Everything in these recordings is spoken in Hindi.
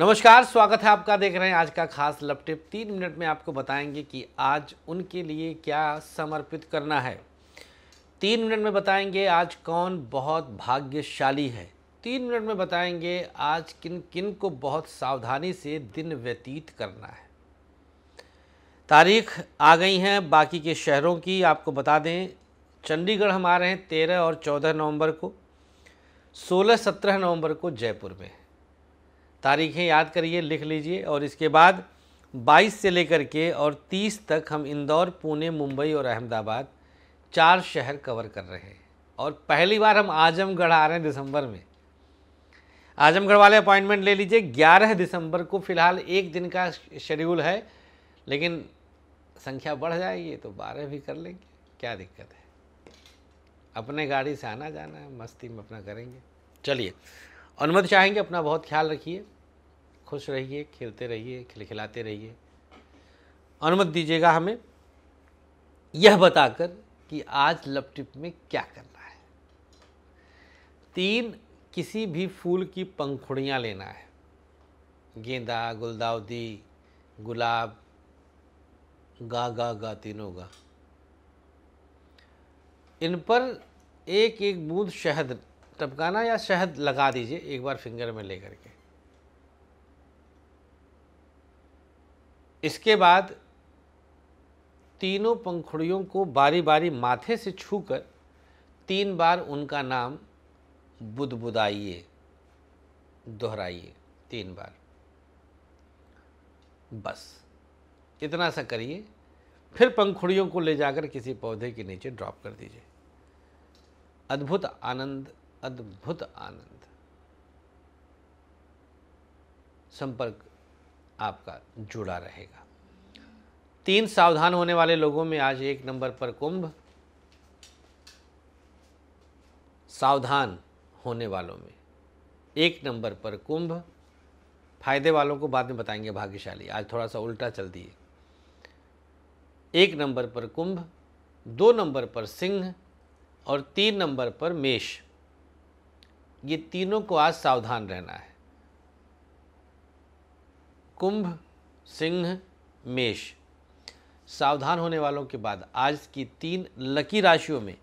नमस्कार स्वागत है आपका देख रहे हैं आज का खास लपटिप तीन मिनट में आपको बताएंगे कि आज उनके लिए क्या समर्पित करना है तीन मिनट में बताएंगे आज कौन बहुत भाग्यशाली है तीन मिनट में बताएंगे आज किन किन को बहुत सावधानी से दिन व्यतीत करना है तारीख आ गई है बाकी के शहरों की आपको बता दें चंडीगढ़ हम आ रहे हैं तेरह और चौदह नवंबर को सोलह सत्रह नवंबर को जयपुर में तारीखें याद करिए लिख लीजिए और इसके बाद 22 से लेकर के और 30 तक हम इंदौर पुणे मुंबई और अहमदाबाद चार शहर कवर कर रहे हैं और पहली बार हम आजमगढ़ आ रहे हैं दिसंबर में आजमगढ़ वाले अपॉइंटमेंट ले लीजिए 11 दिसंबर को फिलहाल एक दिन का शेड्यूल है लेकिन संख्या बढ़ जाएगी तो 12 भी कर लेंगे क्या दिक्कत है अपने गाड़ी से आना जाना है मस्ती में अपना करेंगे चलिए अनुमति चाहेंगे अपना बहुत ख्याल रखिए खुश रहिए खेलते रहिए खिलखिलाते रहिए अनुमति दीजिएगा हमें यह बताकर कि आज लपटिप में क्या करना है तीन किसी भी फूल की पंखुड़ियाँ लेना है गेंदा गुलदाउदी गुलाब गा गा गा तीनों गा इन पर एक एक बूंद शहद टपकाना या शहद लगा दीजिए एक बार फिंगर में लेकर के इसके बाद तीनों पंखुड़ियों को बारी बारी माथे से छूकर तीन बार उनका नाम बुदबुदाइए दोहराइए तीन बार बस इतना सा करिए फिर पंखुड़ियों को ले जाकर किसी पौधे के नीचे ड्रॉप कर दीजिए अद्भुत आनंद अद्भुत आनंद संपर्क आपका जुड़ा रहेगा तीन सावधान होने वाले लोगों में आज एक नंबर पर कुंभ सावधान होने वालों में एक नंबर पर कुंभ फायदे वालों को बाद में बताएंगे भाग्यशाली आज थोड़ा सा उल्टा चल दिए एक नंबर पर कुंभ दो नंबर पर सिंह और तीन नंबर पर मेष ये तीनों को आज सावधान रहना है कुंभ सिंह मेष सावधान होने वालों के बाद आज की तीन लकी राशियों में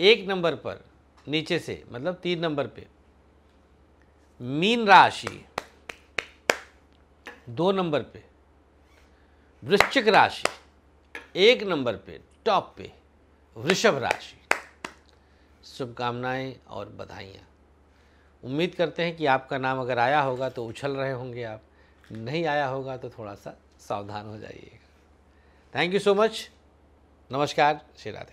एक नंबर पर नीचे से मतलब तीन नंबर पे मीन राशि दो नंबर पे वृश्चिक राशि एक नंबर पे टॉप पे वृषभ राशि शुभकामनाएं और बधाइयाँ उम्मीद करते हैं कि आपका नाम अगर आया होगा तो उछल रहे होंगे आप नहीं आया होगा तो थोड़ा सा सावधान हो जाइएगा थैंक यू सो मच नमस्कार श्री राधे